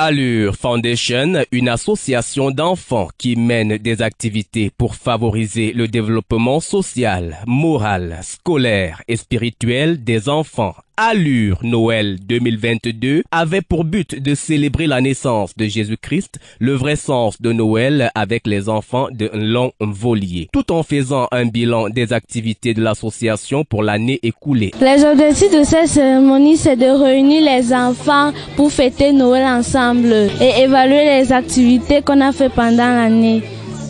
Allure Foundation, une association d'enfants qui mène des activités pour favoriser le développement social, moral, scolaire et spirituel des enfants Allure Noël 2022 avait pour but de célébrer la naissance de Jésus-Christ, le vrai sens de Noël avec les enfants de Long-Volier, tout en faisant un bilan des activités de l'association pour l'année écoulée. Les objectifs de cette cérémonie, c'est de réunir les enfants pour fêter Noël ensemble et évaluer les activités qu'on a fait pendant l'année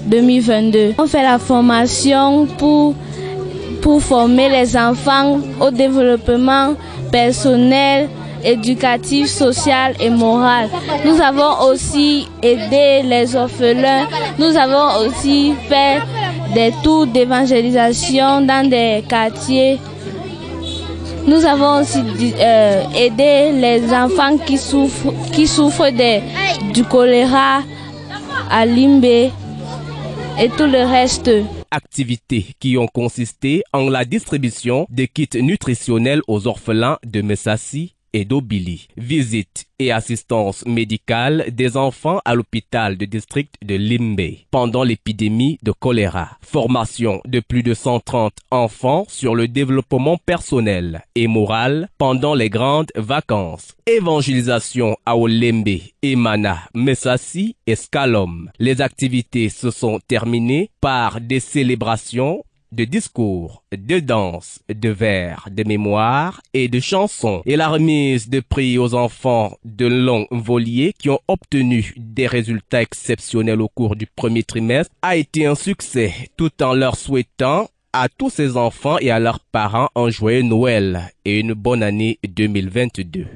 2022. On fait la formation pour pour former les enfants au développement personnel, éducatif, social et moral. Nous avons aussi aidé les orphelins. Nous avons aussi fait des tours d'évangélisation dans des quartiers. Nous avons aussi euh, aidé les enfants qui souffrent, qui souffrent du choléra à Limbe et tout le reste activités qui ont consisté en la distribution des kits nutritionnels aux orphelins de Messassi, d'Obili. Visite et assistance médicale des enfants à l'hôpital de district de Limbe pendant l'épidémie de choléra. Formation de plus de 130 enfants sur le développement personnel et moral pendant les grandes vacances. Évangélisation à Olembe, Emana, Messasi et Scalom. Les activités se sont terminées par des célébrations de discours, de danse, de vers, de mémoires et de chansons, et la remise de prix aux enfants de longs voliers qui ont obtenu des résultats exceptionnels au cours du premier trimestre a été un succès, tout en leur souhaitant à tous ces enfants et à leurs parents un joyeux Noël et une bonne année 2022.